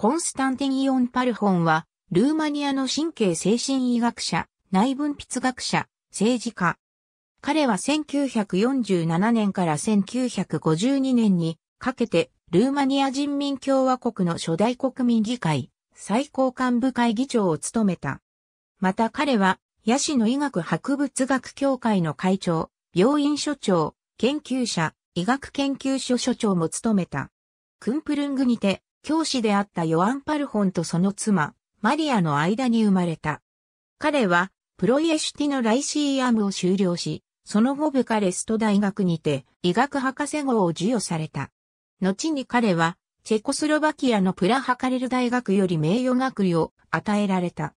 コンスタンティン・イオン・パルホンは、ルーマニアの神経精神医学者、内分泌学者、政治家。彼は1947年から1952年にかけて、ルーマニア人民共和国の初代国民議会、最高幹部会議長を務めた。また彼は、ヤシの医学博物学協会の会長、病院所長、研究者、医学研究所所長も務めた。クンプルングにて、教師であったヨアン・パルホンとその妻、マリアの間に生まれた。彼は、プロイエシュティのライシーアムを修了し、その後ブカレスト大学にて医学博士号を授与された。後に彼は、チェコスロバキアのプラハカレル大学より名誉学位を与えられた。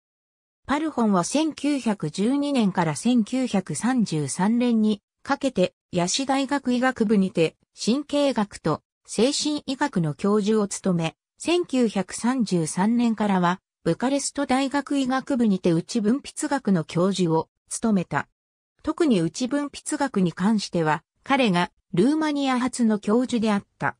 パルホンは1912年から1933年にかけて、ヤシ大学医学部にて神経学と精神医学の教授を務め、1933年からは、ブカレスト大学医学部にて内分泌学の教授を務めた。特に内分泌学に関しては、彼がルーマニア発の教授であった。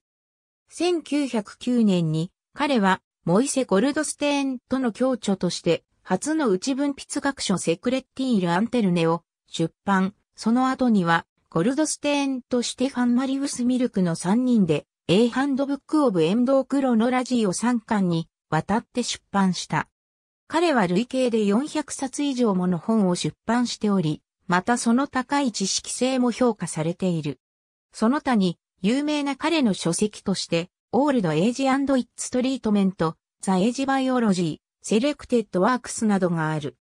1909年に彼はモイセ・ゴルドステーンとの共著として初の内分泌学書セクレッティール・アンテルネを出版。その後にはゴルドステーンとシテファン・マリウス・ミルクの3人で A ハンドブックオブエンドクロノラジーを3巻に渡って出版した。彼は累計で400冊以上もの本を出版しており、またその高い知識性も評価されている。その他に、有名な彼の書籍として、オールドエイジイッツトリートメント、ザ・エイジ・バイオロジー、セレクテッド・ワークスなどがある。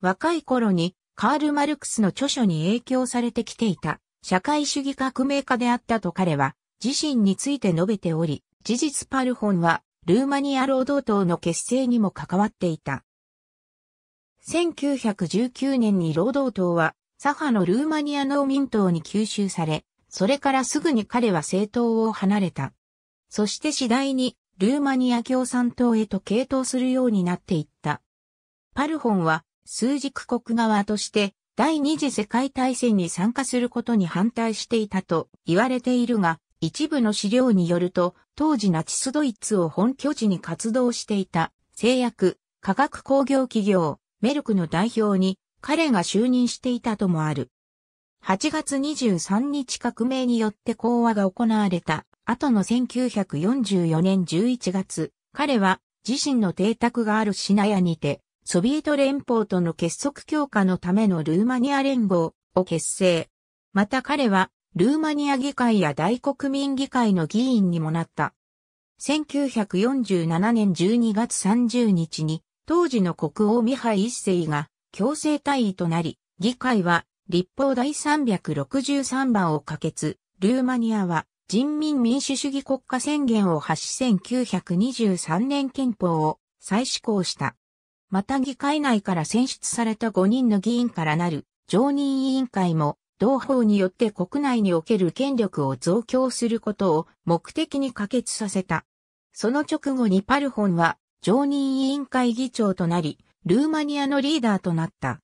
若い頃に、カール・マルクスの著書に影響されてきていた、社会主義革命家であったと彼は自身について述べており、事実パルホンはルーマニア労働党の結成にも関わっていた。1919年に労働党は左派のルーマニア農民党に吸収され、それからすぐに彼は政党を離れた。そして次第にルーマニア共産党へと傾倒するようになっていった。パルホンは数軸国側として第二次世界大戦に参加することに反対していたと言われているが、一部の資料によると、当時ナチスドイツを本拠地に活動していた製薬、化学工業企業、メルクの代表に彼が就任していたともある。8月23日革命によって講和が行われた後の1944年11月、彼は自身の邸宅があるシナヤにて、ソビエト連邦との結束強化のためのルーマニア連合を結成。また彼はルーマニア議会や大国民議会の議員にもなった。1947年12月30日に、当時の国王ミハイ一世が強制退位となり、議会は立法第363番を可決、ルーマニアは人民民主主義国家宣言を発し1923年憲法を再施行した。また議会内から選出された5人の議員からなる常任委員会も同法によって国内における権力を増強することを目的に可決させた。その直後にパルホンは常任委員会議長となり、ルーマニアのリーダーとなった。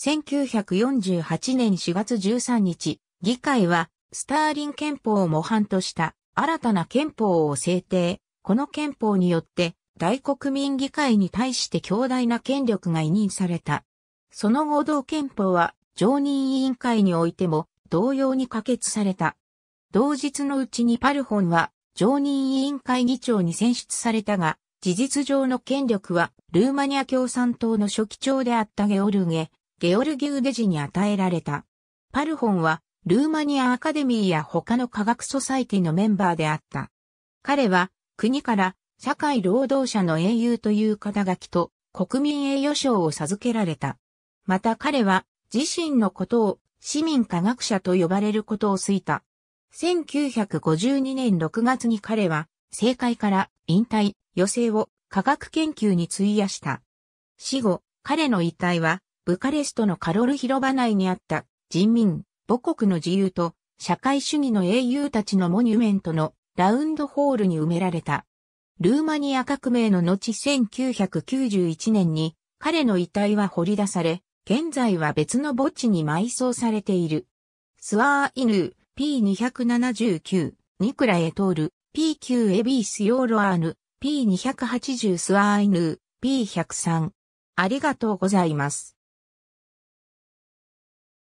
1948年4月13日、議会はスターリン憲法を模範とした新たな憲法を制定。この憲法によって大国民議会に対して強大な権力が委任された。その後同憲法は常任委員会においても同様に可決された。同日のうちにパルホンは常任委員会議長に選出されたが、事実上の権力はルーマニア共産党の書記長であったゲオルゲ、ゲオルギウデジに与えられた。パルホンはルーマニアアカデミーや他の科学ソサイティのメンバーであった。彼は国から社会労働者の英雄という肩書と国民栄誉賞を授けられた。また彼は自身のことを市民科学者と呼ばれることを推いた。1952年6月に彼は政界から引退、余生を科学研究に費やした。死後、彼の遺体はブカレストのカロル広場内にあった人民、母国の自由と社会主義の英雄たちのモニュメントのラウンドホールに埋められた。ルーマニア革命の後1991年に彼の遺体は掘り出され、現在は別の墓地に埋葬されている。スワーイヌー P279、ニクラエトール、P9 エビースヨーロアーヌ、P280 スワーイヌー P103。ありがとうございます。